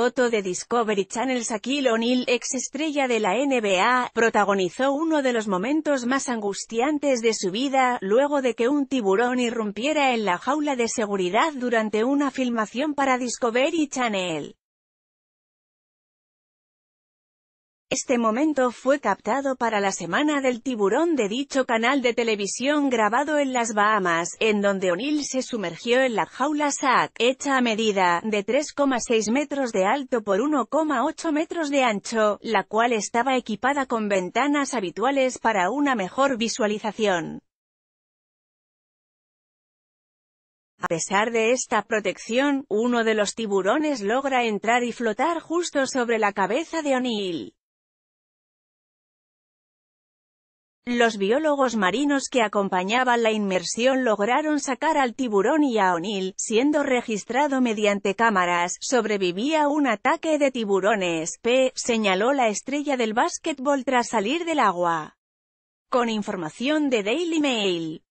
Foto de Discovery Channel Shaquille O'Neill, ex estrella de la NBA, protagonizó uno de los momentos más angustiantes de su vida, luego de que un tiburón irrumpiera en la jaula de seguridad durante una filmación para Discovery Channel. Este momento fue captado para la Semana del Tiburón de dicho canal de televisión grabado en las Bahamas, en donde O'Neill se sumergió en la jaula SAC, hecha a medida, de 3,6 metros de alto por 1,8 metros de ancho, la cual estaba equipada con ventanas habituales para una mejor visualización. A pesar de esta protección, uno de los tiburones logra entrar y flotar justo sobre la cabeza de O'Neill. Los biólogos marinos que acompañaban la inmersión lograron sacar al tiburón y a O'Neill, siendo registrado mediante cámaras, sobrevivía un ataque de tiburones, P, señaló la estrella del básquetbol tras salir del agua. Con información de Daily Mail.